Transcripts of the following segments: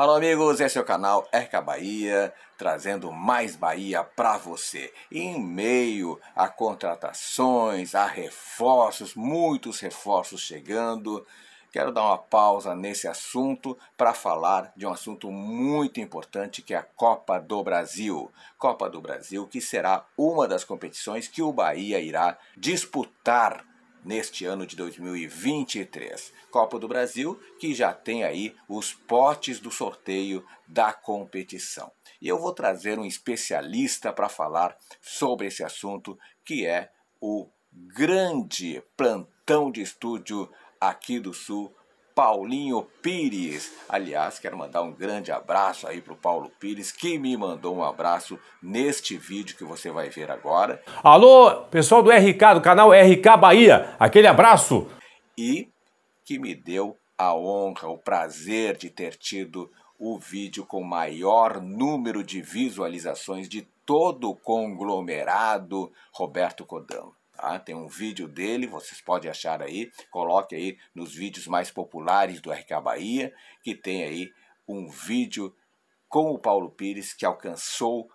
Alô amigos, esse é o canal Erca Bahia, trazendo mais Bahia para você. Em meio a contratações, a reforços, muitos reforços chegando, quero dar uma pausa nesse assunto para falar de um assunto muito importante que é a Copa do Brasil. Copa do Brasil que será uma das competições que o Bahia irá disputar neste ano de 2023. Copa do Brasil, que já tem aí os potes do sorteio da competição. E eu vou trazer um especialista para falar sobre esse assunto, que é o grande plantão de estúdio aqui do Sul Paulinho Pires. Aliás, quero mandar um grande abraço aí pro Paulo Pires, que me mandou um abraço neste vídeo que você vai ver agora. Alô, pessoal do RK, do canal RK Bahia, aquele abraço! E que me deu a honra, o prazer de ter tido o vídeo com maior número de visualizações de todo o conglomerado Roberto Codão. Tá? Tem um vídeo dele, vocês podem achar aí, coloque aí nos vídeos mais populares do RK Bahia, que tem aí um vídeo com o Paulo Pires que alcançou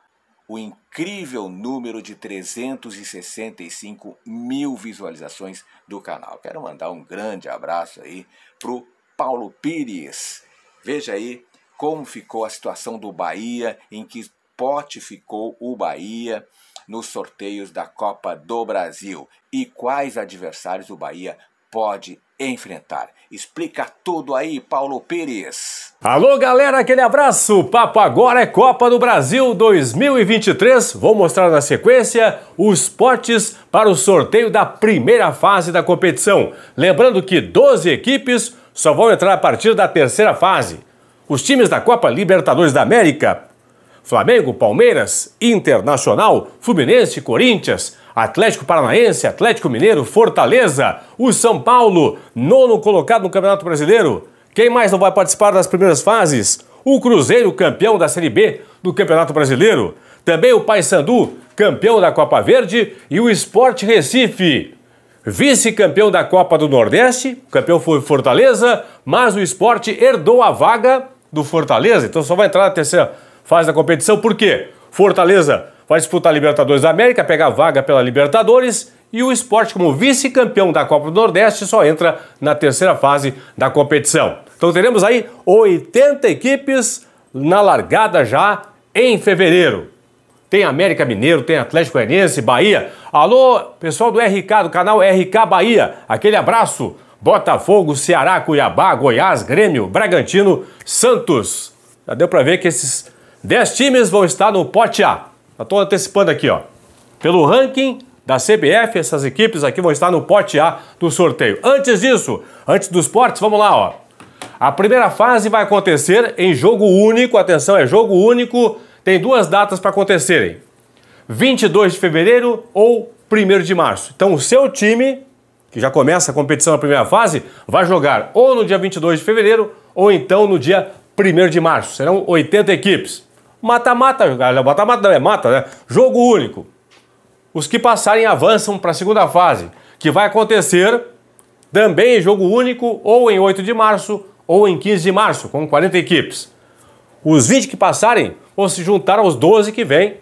o incrível número de 365 mil visualizações do canal. Quero mandar um grande abraço aí pro Paulo Pires. Veja aí como ficou a situação do Bahia, em que pote ficou o Bahia nos sorteios da Copa do Brasil e quais adversários o Bahia pode enfrentar. Explica tudo aí, Paulo Pires. Alô, galera, aquele abraço. O papo agora é Copa do Brasil 2023. Vou mostrar na sequência os potes para o sorteio da primeira fase da competição. Lembrando que 12 equipes só vão entrar a partir da terceira fase. Os times da Copa Libertadores da América Flamengo, Palmeiras, Internacional, Fluminense, Corinthians, Atlético Paranaense, Atlético Mineiro, Fortaleza, o São Paulo, nono colocado no Campeonato Brasileiro. Quem mais não vai participar das primeiras fases? O Cruzeiro, campeão da Série B do Campeonato Brasileiro. Também o Paysandu, campeão da Copa Verde, e o Sport Recife, vice-campeão da Copa do Nordeste. O campeão foi Fortaleza, mas o Sport herdou a vaga do Fortaleza, então só vai entrar na terceira fase da competição, por quê? Fortaleza vai disputar a Libertadores da América, pegar vaga pela Libertadores e o esporte, como vice-campeão da Copa do Nordeste, só entra na terceira fase da competição. Então teremos aí 80 equipes na largada já em fevereiro. Tem América Mineiro, tem Atlético Goianiense, Bahia. Alô, pessoal do RK, do canal RK Bahia. Aquele abraço. Botafogo, Ceará, Cuiabá, Goiás, Grêmio, Bragantino, Santos. Já deu para ver que esses 10 times vão estar no pote A. estou antecipando aqui, ó. Pelo ranking da CBF, essas equipes aqui vão estar no pote A do sorteio. Antes disso, antes dos portes, vamos lá, ó. A primeira fase vai acontecer em jogo único, atenção, é jogo único, tem duas datas para acontecerem. 22 de fevereiro ou 1 de março. Então o seu time, que já começa a competição na primeira fase, vai jogar ou no dia 22 de fevereiro ou então no dia 1 de março. Serão 80 equipes mata-mata, mata-mata não é mata, né? Jogo único. Os que passarem avançam para a segunda fase, que vai acontecer também em jogo único, ou em 8 de março, ou em 15 de março, com 40 equipes. Os 20 que passarem vão se juntar aos 12 que vêm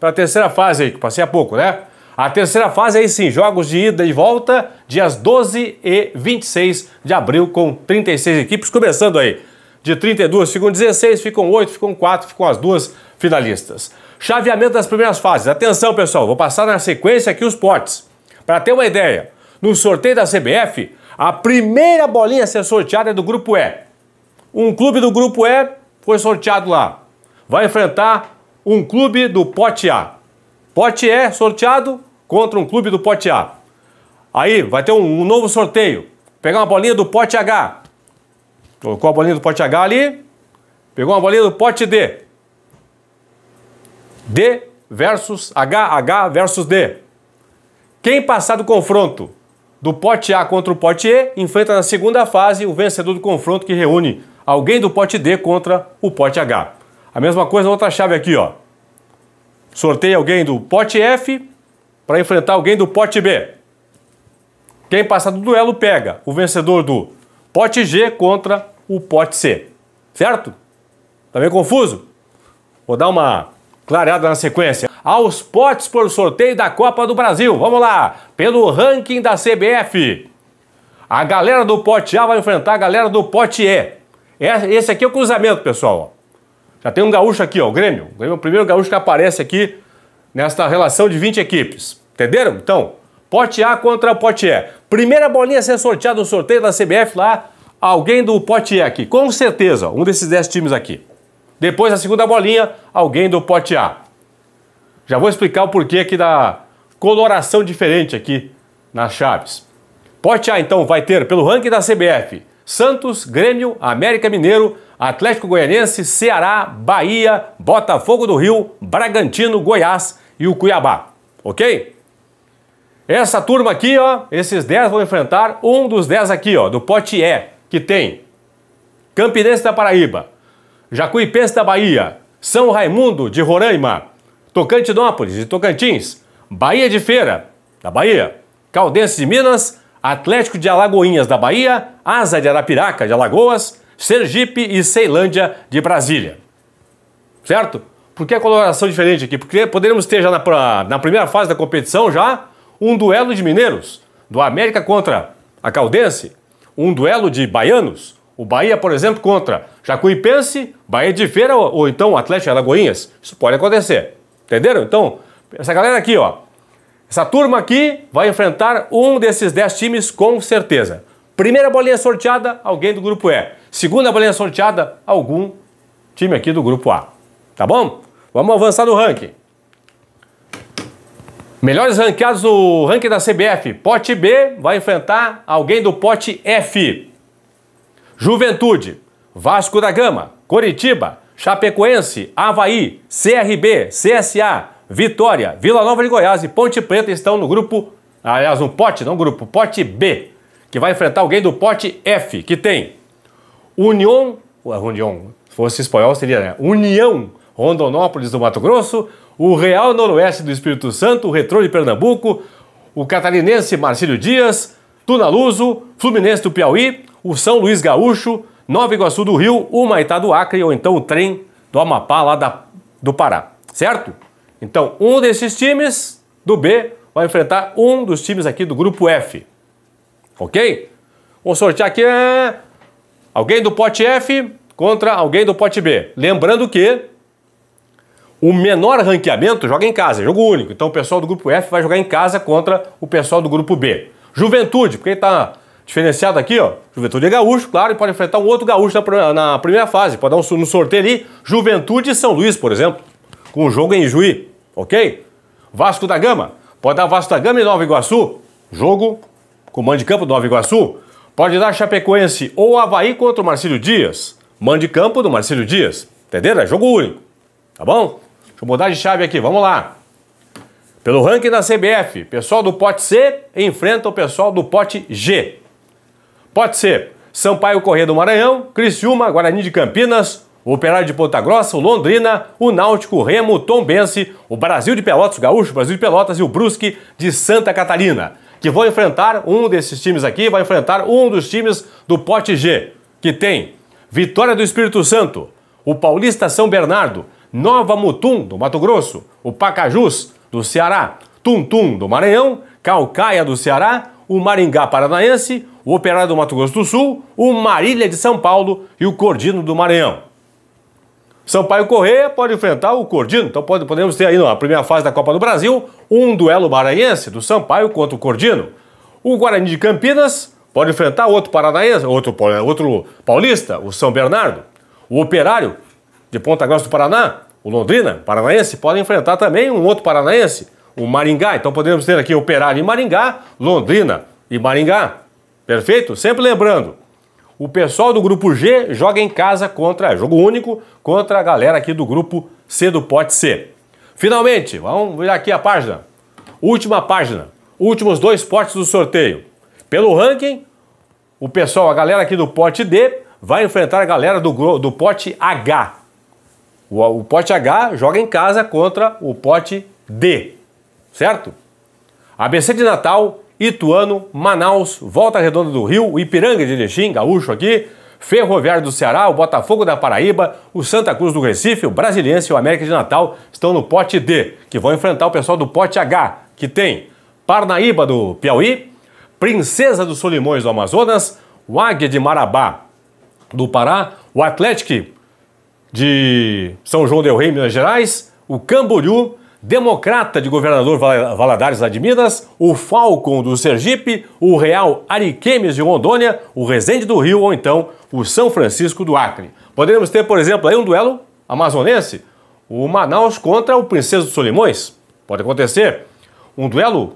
para a terceira fase aí, que passei há pouco, né? A terceira fase aí sim, jogos de ida e volta, dias 12 e 26 de abril, com 36 equipes, começando aí. De 32 ficam 16, ficam 8, ficam 4, ficam as duas finalistas. Chaveamento das primeiras fases. Atenção, pessoal, vou passar na sequência aqui os potes. Para ter uma ideia, no sorteio da CBF, a primeira bolinha a ser sorteada é do grupo E. Um clube do grupo E foi sorteado lá. Vai enfrentar um clube do pote A. Pote E sorteado contra um clube do pote A. Aí vai ter um, um novo sorteio. Pegar uma bolinha do pote H. Colocou a bolinha do pote H ali. Pegou uma bolinha do pote D. D versus H, H versus D. Quem passar do confronto do pote A contra o pote E enfrenta na segunda fase o vencedor do confronto que reúne alguém do pote D contra o pote H. A mesma coisa na outra chave aqui, ó. Sorteia alguém do pote F para enfrentar alguém do pote B. Quem passar do duelo pega o vencedor do pote G contra o pote C. Certo? Tá meio confuso? Vou dar uma clareada na sequência. Aos potes por sorteio da Copa do Brasil. Vamos lá! Pelo ranking da CBF. A galera do pote A vai enfrentar a galera do pote E. É, esse aqui é o cruzamento, pessoal. Já tem um gaúcho aqui, ó, o Grêmio. O Grêmio é o primeiro gaúcho que aparece aqui nesta relação de 20 equipes. Entenderam? Então, Pote A contra Pote E. Primeira bolinha a ser sorteada no sorteio da CBF lá, alguém do Pote E aqui. Com certeza, um desses 10 times aqui. Depois a segunda bolinha, alguém do Pote A. Já vou explicar o porquê aqui da coloração diferente aqui nas chaves. Pote A então vai ter pelo ranking da CBF Santos, Grêmio, América Mineiro, Atlético Goianense, Ceará, Bahia, Botafogo do Rio, Bragantino, Goiás e o Cuiabá. Ok? Essa turma aqui, ó, esses 10 vão enfrentar um dos 10 aqui, ó, do pote E, que tem Campinense da Paraíba, Jacuipense da Bahia, São Raimundo de Roraima, Tocantinópolis e Tocantins, Bahia de Feira, da Bahia, Caldense de Minas, Atlético de Alagoinhas da Bahia, Asa de Arapiraca de Alagoas, Sergipe e Ceilândia de Brasília. Certo? Por que a coloração é diferente aqui? Porque poderíamos ter já na, na primeira fase da competição já um duelo de mineiros, do América contra a Caldense. Um duelo de baianos, o Bahia, por exemplo, contra Jacuipense, Bahia de Feira ou, então Atlético Alagoinhas. Isso pode acontecer. Entenderam? Então, essa galera aqui, ó. Essa turma aqui vai enfrentar um desses 10 times com certeza. Primeira bolinha sorteada, alguém do grupo E. Segunda bolinha sorteada, algum time aqui do grupo A. Tá bom? Vamos avançar no ranking. Melhores ranqueados no ranking da CBF. Pote B vai enfrentar alguém do pote F. Juventude, Vasco da Gama, Coritiba, Chapecoense, Havaí, CRB, CSA, Vitória, Vila Nova de Goiás e Ponte Preta estão no grupo, aliás, no pote, não grupo, pote B, que vai enfrentar alguém do pote F, que tem União, União, se fosse espanhol seria, né? União Rondonópolis do Mato Grosso, o Real Noroeste do Espírito Santo, o Retrô de Pernambuco, o Catarinense Marcílio Dias, Tunaluso, Fluminense do Piauí, o São Luís Gaúcho, Nova Iguaçu do Rio, o Maitá do Acre ou então o trem do Amapá lá da, do Pará, certo? Então, um desses times do B vai enfrentar um dos times aqui do grupo F. OK? Vou sortear aqui ah, alguém do pote F contra alguém do pote B. Lembrando que o menor ranqueamento joga em casa, é jogo único. Então o pessoal do grupo F vai jogar em casa contra o pessoal do grupo B. Juventude, porque ele tá diferenciado aqui, ó. Juventude é gaúcho, claro, e pode enfrentar um outro gaúcho na, na primeira fase. Pode dar um, sorteio ali. Juventude e São Luís, por exemplo. Com o jogo em Juí, ok? Vasco da Gama. Pode dar Vasco da Gama e Nova Iguaçu. Jogo com mando de campo do Nova Iguaçu. Pode dar Chapecoense ou Havaí contra o Marcílio Dias. Mande campo do Marcílio Dias. Entenderam? É jogo único. Tá bom? Deixa eu mudar de chave aqui, vamos lá. Pelo ranking da CBF, pessoal do pote C enfrenta o pessoal do pote G. Pote C, Sampaio Corrêa do Maranhão, Criciúma, Guarani de Campinas, o Operário de Ponta Grossa, o Londrina, o Náutico, o Remo, o Tombense, o Brasil de Pelotas, o Gaúcho, o Brasil de Pelotas e o Brusque de Santa Catarina, que vão enfrentar um desses times aqui, vai enfrentar um dos times do pote G, que tem Vitória do Espírito Santo, o Paulista São Bernardo, Nova Mutum, do Mato Grosso, o Pacajus, do Ceará, Tuntum, do Maranhão, Calcaia, do Ceará, o Maringá Paranaense, o Operário do Mato Grosso do Sul, o Marília de São Paulo e o Cordino do Maranhão. Sampaio Correia pode enfrentar o Cordino, então pode, podemos ter aí na primeira fase da Copa do Brasil um duelo maranhense do Sampaio contra o Cordino. O Guarani de Campinas pode enfrentar outro paranaense, outro, outro paulista, o São Bernardo. O Operário de Ponta Grossa do Paraná o Londrina, paranaense, pode enfrentar também um outro paranaense, o Maringá. Então podemos ter aqui Operário e Maringá, Londrina e Maringá. Perfeito? Sempre lembrando, o pessoal do grupo G joga em casa contra, jogo único, contra a galera aqui do grupo C do pote C. Finalmente, vamos virar aqui a página. Última página. Últimos dois potes do sorteio. Pelo ranking, o pessoal, a galera aqui do pote D, vai enfrentar a galera do, do pote H. O, o pote H joga em casa contra o pote D, certo? ABC de Natal, Ituano, Manaus, Volta Redonda do Rio, Ipiranga de Erechim, Gaúcho aqui, Ferroviário do Ceará, o Botafogo da Paraíba, o Santa Cruz do Recife, o Brasiliense e o América de Natal estão no pote D, que vão enfrentar o pessoal do pote H, que tem Parnaíba do Piauí, Princesa dos Solimões do Amazonas, o Águia de Marabá do Pará, o Atlético de São João del Rei, Minas Gerais, o Camboriú, Democrata de Governador Valadares lá de Minas, o Falcon do Sergipe, o Real Ariquemes de Rondônia, o Resende do Rio ou então o São Francisco do Acre. Poderíamos ter, por exemplo, aí um duelo amazonense, o Manaus contra o Princesa dos Solimões. Pode acontecer. Um duelo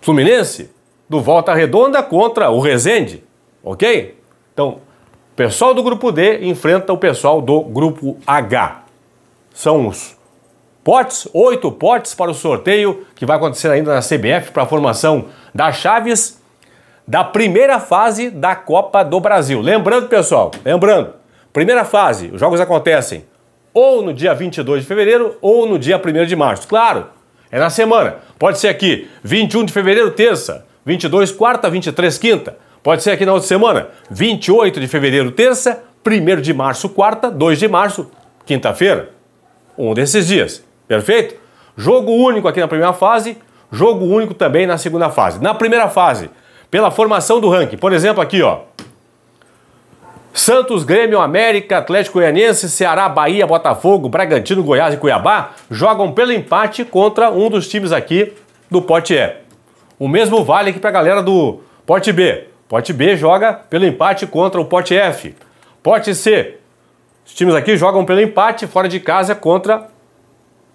fluminense do Volta Redonda contra o Resende, ok? Então, pessoal do grupo D enfrenta o pessoal do grupo H. São os potes, oito potes para o sorteio que vai acontecer ainda na CBF para a formação das chaves da primeira fase da Copa do Brasil. Lembrando, pessoal, lembrando, primeira fase, os jogos acontecem ou no dia 22 de fevereiro ou no dia 1 de março. Claro, é na semana. Pode ser aqui, 21 de fevereiro, terça, 22, quarta, 23, quinta. Pode ser aqui na outra semana, 28 de fevereiro, terça, 1 de março, quarta, 2 de março, quinta-feira. Um desses dias, perfeito? Jogo único aqui na primeira fase, jogo único também na segunda fase. Na primeira fase, pela formação do ranking, por exemplo, aqui ó. Santos, Grêmio, América, Atlético Goianiense, Ceará, Bahia, Botafogo, Bragantino, Goiás e Cuiabá jogam pelo empate contra um dos times aqui do Pote E. O mesmo vale aqui para a galera do Pote B. Pote B joga pelo empate contra o Pote F. Pote C, os times aqui jogam pelo empate fora de casa contra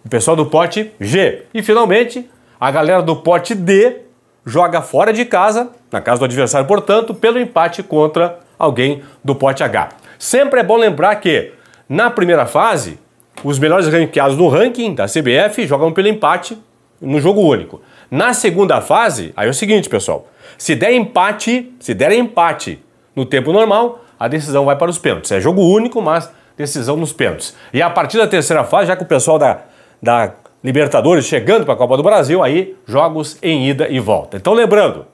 o pessoal do Pote G. E finalmente, a galera do Pote D joga fora de casa, na casa do adversário, portanto, pelo empate contra alguém do Pote H. Sempre é bom lembrar que na primeira fase, os melhores ranqueados no ranking da CBF jogam pelo empate no jogo único. Na segunda fase, aí é o seguinte, pessoal. Se der empate, se der empate no tempo normal, a decisão vai para os pênaltis. É jogo único, mas decisão nos pênaltis. E a partir da terceira fase, já que o pessoal da, da Libertadores chegando para a Copa do Brasil, aí jogos em ida e volta. Então lembrando,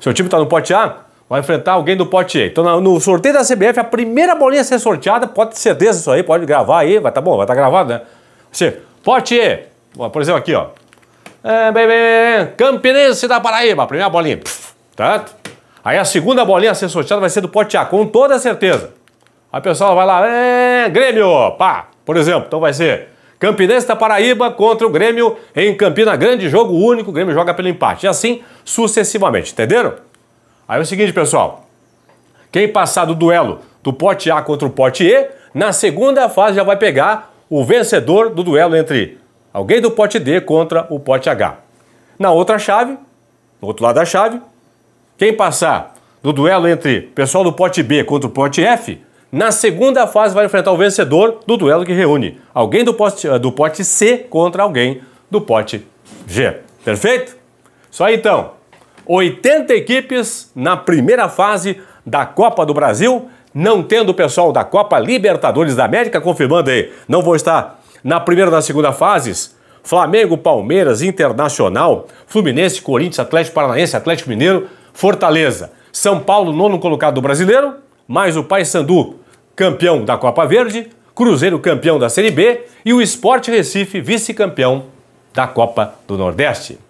seu time está no pote A, vai enfrentar alguém do pote E. Então no, no sorteio da CBF, a primeira bolinha a ser sorteada, pode ter certeza isso aí, pode gravar aí, vai tá bom, vai estar tá gravado, né? Você, pote E, por exemplo aqui, ó, é, bem, bem, Campinense da Paraíba, primeira bolinha. Puf, tanto. Aí a segunda bolinha a ser sorteada vai ser do Pote A, com toda certeza. o pessoal vai lá, é, Grêmio, pá, por exemplo. Então vai ser Campinense da Paraíba contra o Grêmio em Campina Grande, jogo único, o Grêmio joga pelo empate. E assim sucessivamente, entenderam? Aí é o seguinte, pessoal. Quem passar do duelo do pote A contra o pote E, na segunda fase já vai pegar o vencedor do duelo entre Alguém do pote D contra o pote H. Na outra chave, no outro lado da chave, quem passar do duelo entre pessoal do pote B contra o pote F, na segunda fase vai enfrentar o vencedor do duelo que reúne alguém do pote, eh, do pote C contra alguém do pote G. Perfeito? Só então. 80 equipes na primeira fase da Copa do Brasil, não tendo o pessoal da Copa Libertadores da América confirmando aí. Não vou estar na primeira e na segunda fases, Flamengo, Palmeiras, Internacional, Fluminense, Corinthians, Atlético Paranaense, Atlético Mineiro, Fortaleza. São Paulo, nono colocado do brasileiro, mais o Paysandu, campeão da Copa Verde, Cruzeiro, campeão da Série B e o Esporte Recife, vice-campeão da Copa do Nordeste.